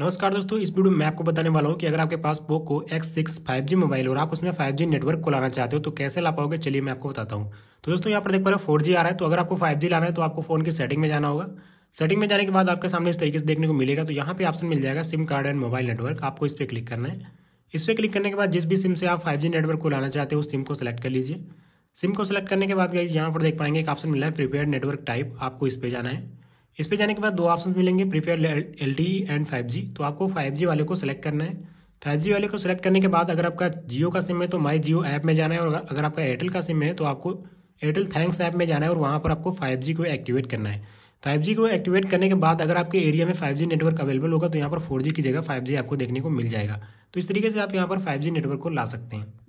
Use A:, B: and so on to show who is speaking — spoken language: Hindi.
A: नमस्कार दोस्तों इस वीडियो में आपको बताने वाला हूँ कि अगर आपके पास Poco X six five G mobile और आप उसमें फाइव जी नेटवर्क को लाना चाहते हो तो कैसे ला पाओगे चलिए मैं आपको बताता हूँ तो दोस्तों यहाँ पर देख पा रहे हो फोर जी आ रहा है तो अगर आपको फाइव जी लाना है तो आपको फोन की सेटिंग में जाना होगा सेटिंग में जाने के बाद आपके सामने इस तरीके से देखने को मिलेगा तो यहाँ पर ऑप्शन मिल जाएगा SIM card and mobile network आपको इस पर क्लिक करना है इस पर क्लिक करने के बाद जिस भी सिम से आप फाइव जी नेटवर्क को लाना चाहते हो उस सिम को सिलेक्ट कर लीजिए सिम को सिलेक्ट करने के बाद यहाँ पर देख पाएंगे एक ऑप्शन मिला है प्रीपेड नेटवर्क टाइप आपको इस पर जाना है इस पे जाने के बाद दो ऑप्शन मिलेंगे प्रीपेयर एल एंड फाइव तो आपको फाइव वाले को सिलेक्ट करना है फाइव वाले को सिलेक्ट करने के बाद अगर आपका जियो का सिम है तो माई जियो ऐप में जाना है और अगर आपका एयरटेल का सिम है तो आपको एयरटेल थैंक्स ऐप में जाना है और वहाँ पर आपको फाइव को एक्टिवेट करना है 5G को एक्टिवेट करने के बाद अगर आपके एरिया में जी नेटवर्क अवेलेबल होगा तो यहाँ पर जी की जगह जी आपको देखने को मिल जाएगा तो इस तरीके से आप यहाँ पर जी नेटवर्क को ला सकते
B: हैं